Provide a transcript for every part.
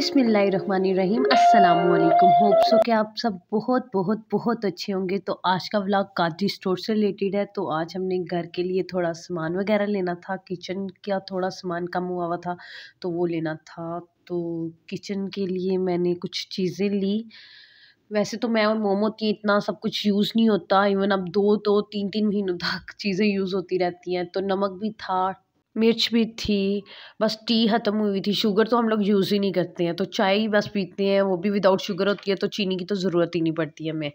बिसमीम अल्लाम hope so कि आप सब बहुत बहुत बहुत अच्छे होंगे तो आज का व्लॉग काजी स्टोर से रिलेटेड है तो आज हमने घर के लिए थोड़ा सामान वगैरह लेना था किचन का थोड़ा सामान कम हुआ हुआ था तो वो लेना था तो किचन के लिए मैंने कुछ चीज़ें ली वैसे तो मैं और मोमो की इतना सब कुछ यूज़ नहीं होता इवन अब दो दो तीन तीन महीनों तक चीज़ें यूज़ होती रहती हैं तो नमक भी था मिर्च भी थी बस टी ख़त्म हुई थी शुगर तो हम लोग यूज़ ही नहीं करते हैं तो चाय बस पीते हैं वो भी विदाउट शुगर होती है तो चीनी की तो ज़रूरत ही नहीं पड़ती है हमें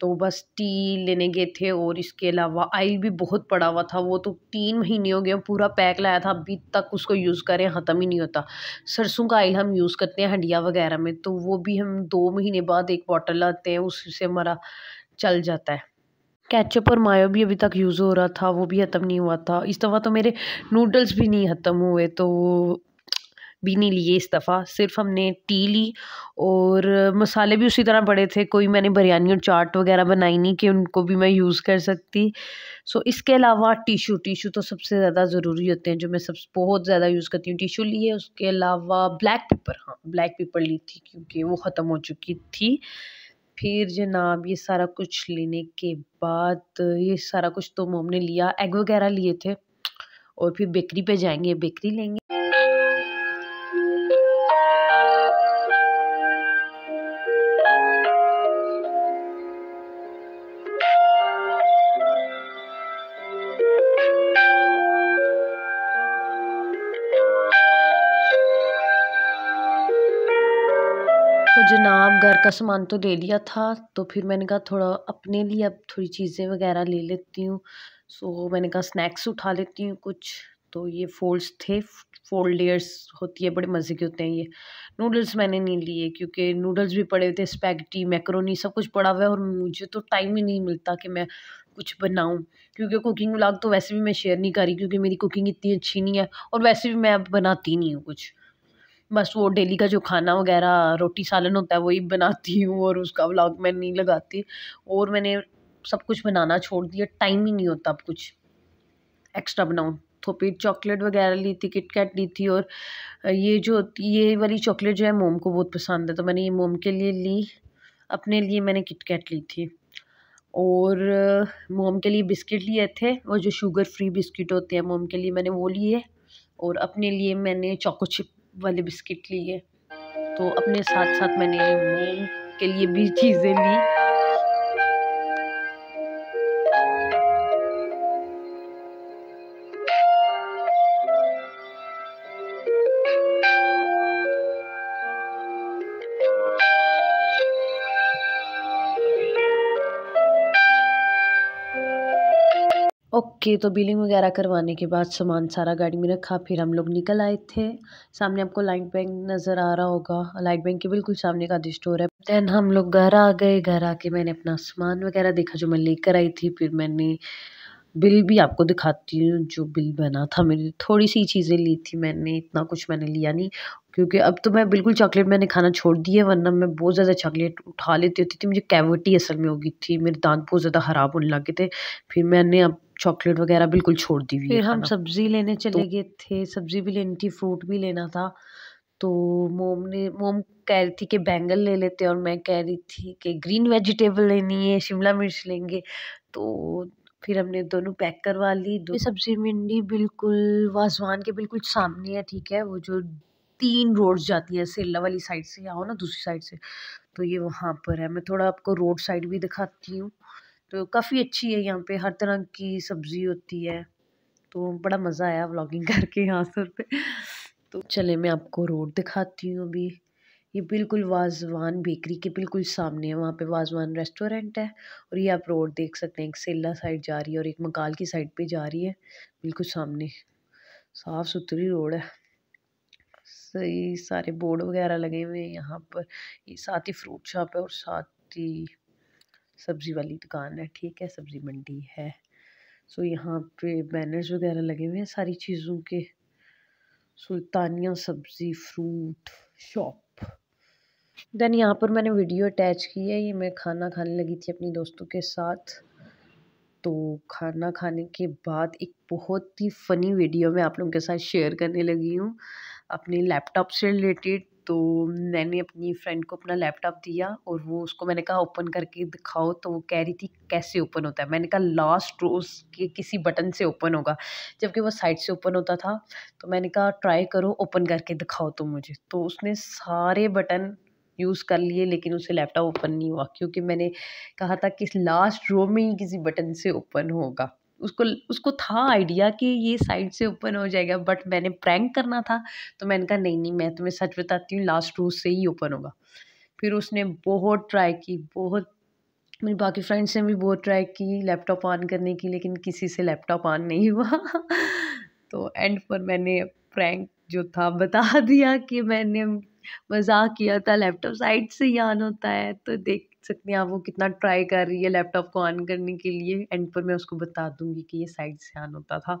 तो बस टी लेने गए थे और इसके अलावा आयल भी बहुत पड़ा हुआ था वो तो तीन महीने हो गए पूरा पैक लाया था अभी तक उसको यूज़ करें ख़त्म ही नहीं होता सरसों का आयल हम यूज़ करते हैं हंडिया वगैरह में तो वो भी हम दो महीने बाद एक बॉटल लाते हैं उससे हमारा चल जाता है कैचअप और मायो भी अभी तक यूज़ हो रहा था वो भी ख़त्म नहीं हुआ था इस दफ़ा तो मेरे नूडल्स भी नहीं ख़त्म हुए तो भी नहीं लिए इस दफ़ा सिर्फ हमने टी ली और मसाले भी उसी तरह पड़े थे कोई मैंने बिरयानी और चाट वगैरह बनाई नहीं कि उनको भी मैं यूज़ कर सकती सो इसके अलावा टिशू टिशू तो सबसे ज़्यादा ज़रूरी होते हैं जो मैं सब बहुत ज़्यादा यूज़ करती हूँ टिशू लिए उसके अलावा ब्लैक पेपर हाँ ब्लैक पेपर ली थी क्योंकि वो ख़त्म हो चुकी थी फिर जनाब ये सारा कुछ लेने के बाद ये सारा कुछ तो मोम ने लिया एग वगैरह लिए थे और फिर बेकरी पे जाएंगे बेकरी लेंगे तो जनाब घर का सामान तो ले लिया था तो फिर मैंने कहा थोड़ा अपने लिए अब थोड़ी चीज़ें वगैरह ले लेती हूँ सो मैंने कहा स्नैक्स उठा लेती हूँ कुछ तो ये फोल्ड्स थे फोल्ड लेयर्स होती है बड़े मज़े के होते हैं ये नूडल्स मैंने नहीं लिए क्योंकि नूडल्स भी पड़े हुए थे स्पैगटी मैक्रोनी सब कुछ पड़ा हुआ है और मुझे तो टाइम ही नहीं मिलता कि मैं कुछ बनाऊं क्योंकि कुकिंग व्लॉग तो वैसे भी मैं शेयर नहीं कर रही क्योंकि मेरी कुकिंग इतनी अच्छी नहीं है और वैसे भी मैं अब बनाती नहीं हूँ कुछ बस वो डेली का जो खाना वगैरह रोटी सालन होता है वही बनाती हूँ और उसका व्लॉग मैं नहीं लगाती और मैंने सब कुछ बनाना छोड़ दिया टाइम ही नहीं होता अब कुछ एक्स्ट्रा बनाऊँ तो फिर चॉकलेट वगैरह ली थी किटकैट ली थी और ये जो ये वाली चॉकलेट जो है मोम को बहुत पसंद है तो मैंने ये मोम के लिए ली अपने लिए मैंने किटकैट ली थी और मोम के लिए बिस्किट लिए थे और जो शुगर फ्री बिस्किट होते हैं मोम के लिए मैंने वो लिए और अपने लिए मैंने चॉको चिप वाले बिस्किट लिए तो अपने साथ साथ मैंने मूँग के लिए भी चीज़ें ली ओके तो बिलिंग वगैरह करवाने के बाद सामान सारा गाड़ी में रखा फिर हम लोग निकल आए थे सामने आपको लाइट बैंक नज़र आ रहा होगा लाइट बैंक के बिल्कुल सामने का स्टोर है दैन हम लोग घर आ गए घर आके मैंने अपना सामान वगैरह देखा जो मैं लेकर आई थी फिर मैंने बिल भी आपको दिखाती हूँ जो बिल बना था मैंने थोड़ी सी चीज़ें ली थी मैंने इतना कुछ मैंने लिया नहीं क्योंकि अब तो मैं बिल्कुल चॉकलेट मैंने खाना छोड़ दिया है वरना मैं बहुत ज़्यादा चॉकलेट उठा लेती होती थी मुझे कैविटी असल में होगी थी मेरे दांत बहुत ज़्यादा ख़राब होने लगे थे फिर मैंने अब चॉकलेट वगैरह बिल्कुल छोड़ दी हुई फिर हम सब्जी लेने तो चले तो, गए थे सब्जी भी लेनी थी फ्रूट भी लेना था तो मोम ने मोम कह रही थी कि बैंगल ले लेते और मैं कह रही थी कि ग्रीन वेजिटेबल लेनी है शिमला मिर्च लेंगे तो फिर हमने दोनों पैक करवा ली दो सब्जी मंडी बिल्कुल वाजवान के बिल्कुल सामने है ठीक है वो जो तीन रोड जाती है सेला वाली साइड से आओ ना दूसरी साइड से तो ये वहाँ पर है मैं थोड़ा आपको रोड साइड भी दिखाती हूँ तो काफ़ी अच्छी है यहाँ पे हर तरह की सब्ज़ी होती है तो बड़ा मज़ा आया व्लॉगिंग करके यहाँ सर पे तो चले मैं आपको रोड दिखाती हूँ अभी ये बिल्कुल वाजवान बेकरी के बिल्कुल सामने है वहाँ पे वाजवान रेस्टोरेंट है और ये आप रोड देख सकते हैं एक सेला साइड जा रही है और एक मकाल की साइड पे जा रही है बिल्कुल सामने साफ़ सुथरी रोड है सही सारे बोर्ड वगैरह लगे हुए हैं यहाँ पर साथ ही फ्रूट शॉप है और साथ ही सब्ज़ी वाली दुकान है ठीक है सब्ज़ी मंडी है सो यहाँ पे बैनर्स वगैरह लगे हुए हैं सारी चीज़ों के सुल्तानिया सब्ज़ी फ्रूट शॉप देन यहाँ पर मैंने वीडियो अटैच की है ये मैं खाना खाने लगी थी अपनी दोस्तों के साथ तो खाना खाने के बाद एक बहुत ही फ़नी वीडियो मैं आप लोगों के साथ शेयर करने लगी हूँ अपने लैपटॉप से रिलेटेड तो मैंने अपनी फ्रेंड को अपना लैपटॉप दिया और वो उसको मैंने कहा ओपन करके दिखाओ तो वो कह रही थी कैसे ओपन होता है मैंने कहा लास्ट रोज के किसी बटन से ओपन होगा जबकि वो साइड से ओपन होता था तो मैंने कहा ट्राई करो ओपन करके दिखाओ तो मुझे तो उसने सारे बटन यूज़ कर लिए लेकिन उसे लैपटॉप ओपन नहीं हुआ क्योंकि मैंने कहा था कि लास्ट रो में ही किसी बटन से ओपन होगा उसको उसको था आइडिया कि ये साइड से ओपन हो जाएगा बट मैंने प्रैंक करना था तो मैंने कहा नहीं नहीं मैं तुम्हें सच बताती हूँ लास्ट रूज से ही ओपन होगा फिर उसने बहुत ट्राई की बहुत मेरी बाकी फ्रेंड्स ने भी बहुत ट्राई की लैपटॉप ऑन करने की लेकिन किसी से लैपटॉप ऑन नहीं हुआ तो एंड पर मैंने प्रैंक जो था बता दिया कि मैंने मजाक किया था लैपटॉप साइड से ही ऑन होता है तो देख सकते हैं आप वो कितना ट्राई कर रही है लैपटॉप को ऑन करने के लिए एंड पर मैं उसको बता दूंगी कि ये साइड से ऑन होता था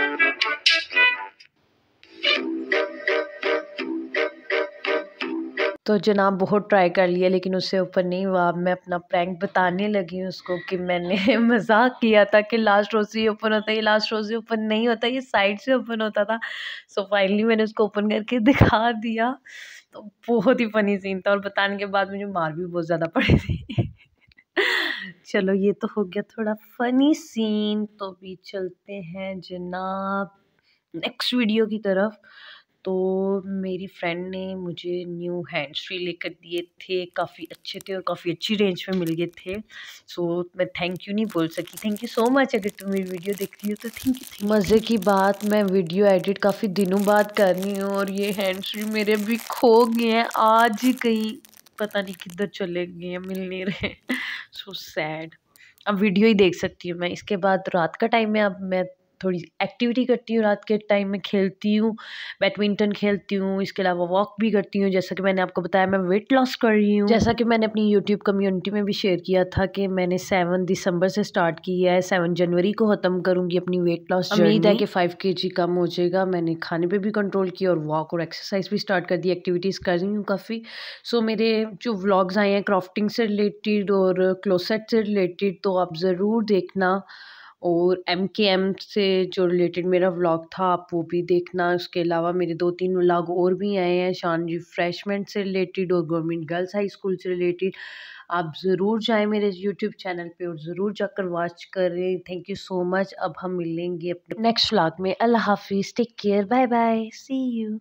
तो जनाब बहुत ट्राई कर लिया लेकिन उससे ऊपर नहीं हुआ मैं अपना प्रैंक बताने लगी उसको कि मैंने मजाक किया था कि लास्ट रोज़ ही ओपन होता है ये लास्ट रोज़ ही ओपन नहीं होता ये साइड से ओपन होता था सो so, फाइनली मैंने उसको ओपन करके दिखा दिया तो बहुत ही फ़नी सीन था और बताने के बाद मुझे मार भी बहुत ज़्यादा पड़ी थी चलो ये तो हो गया थोड़ा फ़नी सीन तो भी चलते हैं जनाब नेक्स्ट वीडियो की तरफ तो मेरी फ्रेंड ने मुझे न्यू हैंड फ्री लेकर दिए थे काफ़ी अच्छे थे और काफ़ी अच्छी रेंज में मिल गए थे सो so, मैं थैंक यू नहीं बोल सकी थैंक यू सो मच अगर तुम मेरी वीडियो देख रही हो तो थैंक यू मज़े की बात मैं वीडियो एडिट काफ़ी दिनों बाद कर रही हूँ और ये हैंड फ्री मेरे अभी खो गए हैं आज ही कहीं पता नहीं किधर चले गए हैं मिल नहीं रहे सो सैड अब वीडियो ही देख सकती हूँ मैं इसके बाद रात का टाइम में अब मैं थोड़ी एक्टिविटी करती हूँ रात के टाइम में खेलती हूँ बैडमिंटन खेलती हूँ इसके अलावा वॉक भी करती हूँ जैसा कि मैंने आपको बताया मैं वेट लॉस कर रही हूँ जैसा कि मैंने अपनी यूट्यूब कम्युनिटी में भी शेयर किया था कि मैंने सेवन दिसंबर से स्टार्ट किया है सेवन जनवरी को ख़त्म करूँगी अपनी वेट लॉस उम्मीद है कि फाइव के जी कम हो जाएगा मैंने खाने पर भी कंट्रोल किया और वॉक और एक्सरसाइज भी स्टार्ट कर दी एक्टिविटीज़ कर रही हूँ काफ़ी सो मेरे जो व्लॉग्स आए हैं क्राफ्टिंग से रिलेटेड और क्लोसेट से रिलेटेड तो आप ज़रूर देखना और एम के एम से जो रिलेटेड मेरा व्लॉग था आप वो भी देखना उसके अलावा मेरे दो तीन व्लॉग और भी आए हैं शान रिफ्रेशमेंट से रिलेटेड और गवर्नमेंट गर्ल्स हाई स्कूल से रिलेटेड आप ज़रूर जाएं मेरे यूट्यूब चैनल पे और ज़रूर जाकर वॉच करें थैंक यू सो मच अब हम मिलेंगे अपने नेक्स्ट व्लॉग में अल्लाह हाफिज़ take care bye bye see you